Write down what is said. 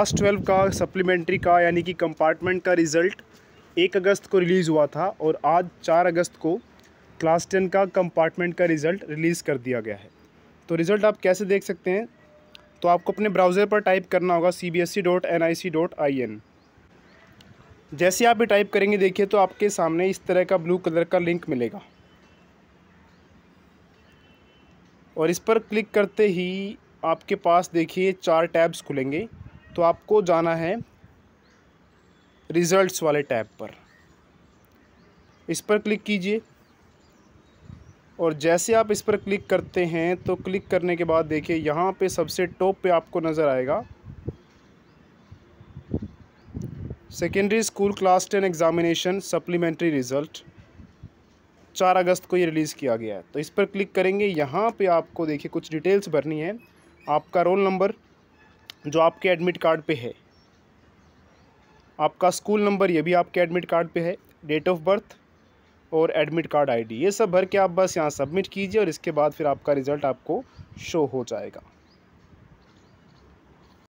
class twelve का supplementary का यानी कि कंपार्टमेंट का रिज़ल्ट एक अगस्त को रिलीज़ हुआ था और आज चार अगस्त को क्लास टेन का कंपार्टमेंट का रिज़ल्ट रिलीज़ कर दिया गया है तो रिज़ल्ट आप कैसे देख सकते हैं तो आपको अपने ब्राउज़र पर टाइप करना होगा C B S E dot N I C dot I N जैसे आप ये टाइप करेंगे देखिए तो आपके सामने इस तरह का ब्लू कलर का लिंक मिलेगा और इस पर क्लिक करते ही आपके पास देखिए चार टैब्स खुलेंगे तो आपको जाना है रिज़ल्ट्स वाले टैब पर इस पर क्लिक कीजिए और जैसे आप इस पर क्लिक करते हैं तो क्लिक करने के बाद देखिए यहाँ पे सबसे टॉप पे आपको नज़र आएगा secondary school class ten examination supplementary result चार अगस्त को ये रिलीज़ किया गया है तो इस पर क्लिक करेंगे यहाँ पे आपको देखिए कुछ डिटेल्स भरनी है आपका रोल नंबर जो आपके एडमिट कार्ड पे है आपका स्कूल नंबर ये भी आपके एडमिट कार्ड पे है डेट ऑफ बर्थ और एडमिट कार्ड आईडी ये सब भर के आप बस यहाँ सबमिट कीजिए और इसके बाद फिर आपका रिज़ल्ट आपको शो हो जाएगा